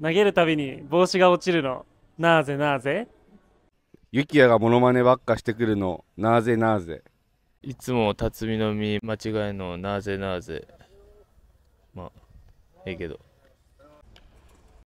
投げるたびに帽子が落ちるのなぜなぜゆきやがモノマネばっかしてくるのなぜなぜいつも辰巳の身間違えのなぜなぜまあええけど